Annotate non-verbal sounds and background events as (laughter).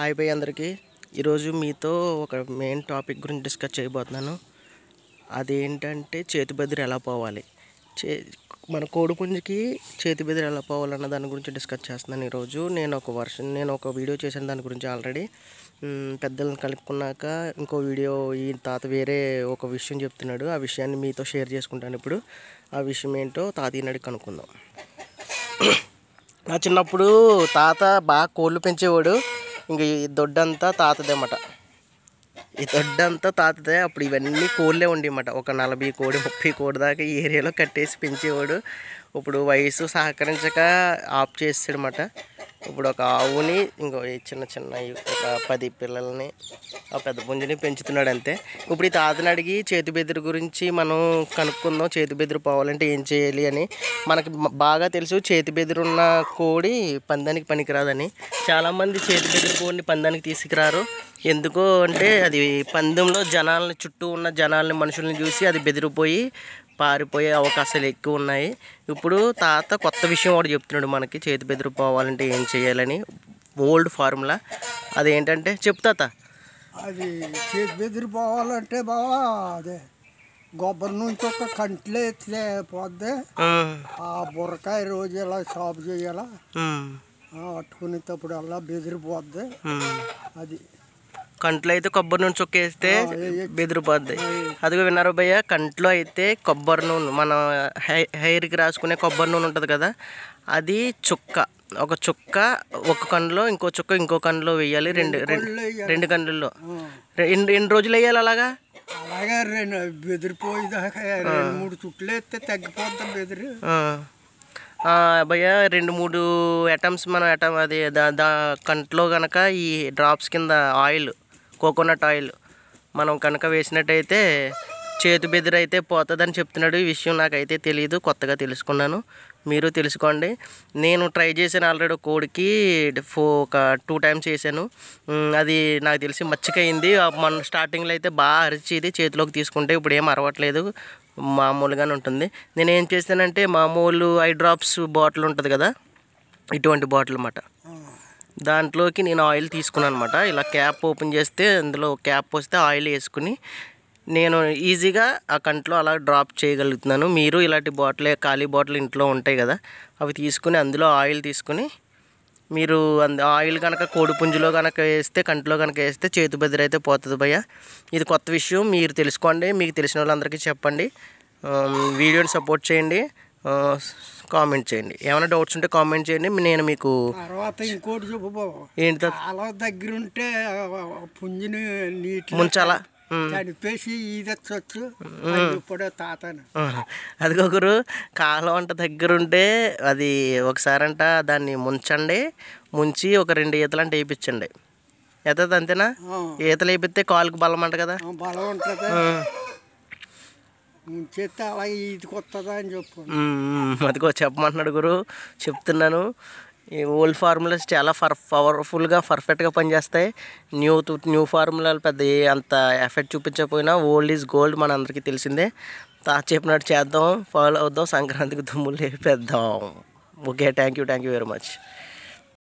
Hi bye అందరికీ ఈరోజు మీతో ఒక మెయిన్ టాపిక్ గురించి డిస్కస్ చేయబోతున్నాను అదేంటంటే చేతి బెదిరి ఎలా పోవాలి చే మన కోడిపుంజికి చేతి బెదిరి ఎలా పోవాలన్న దాని గురించి డిస్కస్ చేస్తున్నాను ఈరోజు నేను ఒక వర్షన్ నేను ఒక వీడియో చేసిన దాని గురించి ఆల్రెడీ పెద్దలను కలుపుకున్నాక ఇంకో వీడియో ఈ తాత వేరే ఒక విషయం చెప్తున్నాడు ఆ విషయాన్ని మీతో షేర్ చేసుకుంటాను ఇప్పుడు ఆ విషయం ఏంటో తాత ఈనాడు కనుక్కుందాం (clears throat) నా చిన్నప్పుడు తాత బాగా కోళ్ళు పెంచేవాడు ఇంక ఈ దొడ్డంతా అన్నమాట ఈ దొడ్డంతా తాతదే అప్పుడు ఇవన్నీ కోళ్ళే ఉండేమాట ఒక నలభై కోడి ముప్పై కోడి దాకా ఈ ఏరియాలో కట్టేసి పెంచేవాడు ఇప్పుడు వయసు సహకరించక ఆఫ్ అన్నమాట ఇప్పుడు ఒక ఆవుని ఇంకో చిన్న చిన్న ఒక పది పిల్లల్ని ఆ పెద్ద పుంజుని పెంచుతున్నాడు అంతే ఇప్పుడు ఈ తాతని అడిగి చేతి బెదిరి గురించి మనం కనుక్కుందాం చేతి బెదిరి పోవాలంటే ఏం చేయాలి అని మనకి బాగా తెలుసు చేతి బెదిరి ఉన్న కోడి పందానికి పనికిరాదని చాలామంది చేతి బెదిరి కోడిని పందానికి తీసుకురారు ఎందుకు అంటే అది పందెంలో జనాలని చుట్టూ ఉన్న జనాలని మనుషుల్ని చూసి అది బెదిరిపోయి పారిపోయే అవకాశాలు ఎక్కువ ఉన్నాయి ఇప్పుడు తాత కొత్త విషయం వాడు చెప్తున్నాడు మనకి చేతి పోవాలంటే ఏం చేయాలని ఓల్డ్ ఫార్ములా అదేంటంటే చెప్పు తాత అది చేతి బెదిరిపోవాలంటే బావా అదే గొబ్బరి నుంచి ఒక కంట్లో ఎత్తులే పోద్దే ఆ బుర్రకాయ రోజు ఇలా షాప్ చేయాలా పట్టుకునేటప్పుడు అలా బెదిరిపోద్ది అది కంట్లో అయితే కొబ్బరి నూనె చొక్కేస్తే బెదిరిపోద్ది అదిగో విన్నారు భయ్య కంట్లో అయితే కొబ్బరి నూనె మన హెయిర్కి రాసుకునే కొబ్బరి నూనె ఉంటుంది కదా అది చుక్క ఒక చుక్క ఒక కండ్లో ఇంకో చుక్క ఇంకో కండ్లో వేయాలి రెండు రెండు కండ్లలో ఎన్ని ఎన్ని రోజులు వేయాలి అలాగా అలాగే రెండు బెదిరిపోయేదాకా రెండు మూడు చుట్లు వేస్తే బెదిరి రెండు మూడు ఐటమ్స్ మనం ఐటమ్ అది దా దా కంట్లో కనుక ఈ డ్రాప్స్ కింద ఆయిల్ కోకోనట్ ఆయిల్ మనం కనుక వేసినట్టయితే చేతి బెదిరైతే పోతుందని చెప్తున్నాడు ఈ విషయం నాకైతే తెలియదు కొత్తగా తెలుసుకున్నాను మీరు తెలుసుకోండి నేను ట్రై చేశాను ఆల్రెడీ కోడికి ఫో ఒక టూ టైమ్స్ చేశాను అది నాకు తెలిసి మచ్చికైంది మన స్టార్టింగ్లో అయితే బాగా అరిచేది చేతిలోకి తీసుకుంటే ఇప్పుడు ఏం అరవట్లేదు మామూలుగానే ఉంటుంది నేను ఏం చేశానంటే మామూలు ఐ డ్రాప్స్ బాటిల్ ఉంటుంది కదా ఇటువంటి బాటిల్ అన్నమాట దాంట్లోకి నేను ఆయిల్ తీసుకున్నాను అనమాట ఇలా క్యాప్ ఓపెన్ చేస్తే అందులో క్యాప్ వస్తే ఆయిల్ వేసుకుని నేను ఈజీగా ఆ కంట్లో అలా డ్రాప్ చేయగలుగుతున్నాను మీరు ఇలాంటి బాటిల్ ఖాళీ బాటిల్ ఇంట్లో ఉంటాయి కదా అవి తీసుకుని అందులో ఆయిల్ తీసుకుని మీరు అంద ఆయిల్ కనుక కోడిపుంజులో కనుక వేస్తే కంట్లో కనుక వేస్తే చేతి బెదిరి అయితే పోతుంది భయ్య ఇది కొత్త విషయం మీరు తెలుసుకోండి మీకు తెలిసిన వాళ్ళందరికీ చెప్పండి వీడియోని సపోర్ట్ చేయండి కామెంట్ చేయండి ఏమైనా డౌట్స్ ఉంటే కామెంట్ చేయండి నేను మీకు తర్వాత ఇంకోటి చెప్పు బాబు ఏంటి తాత? అలా దగ్గరుంటే పుంజిని నీటి ముంచాలా ఉమ్. చనిపేసి ఈదొచ్చు ఇప్పుడు తాత ఆహా. అదిగో గురు కాలం అంట దగ్గరుంటే అది ఒకసారి అంట దాన్ని ముంచండి ముంచి ఒక రెండు ఈతలు అంటే వేయించండి ఎత్తది అంతేనా ఆ, ఈతలు వేయిస్తే కాలుకు బలం అంట కదా బలం ఉంటుంది చెప్తే అలాగే ఇది కొత్తదా అని చెప్పు అదిగో చెప్పమంటున్నాడు గురు చెప్తున్నాను ఈ ఓల్డ్ ఫార్ములాస్ చాలా ఫర్ పవర్ఫుల్గా పర్ఫెక్ట్గా పనిచేస్తాయి న్యూ న్యూ ఫార్ములాలు పెద్ద అంత ఎఫెక్ట్ చూపించకపోయినా ఓల్డ్ ఈజ్ గోల్డ్ మన అందరికీ తెలిసిందే తా చెప్పినట్టు చేద్దాం ఫాలో అవుద్దాం సంక్రాంతికి దుమ్ములు లేపేద్దాం okay thank you thank you very much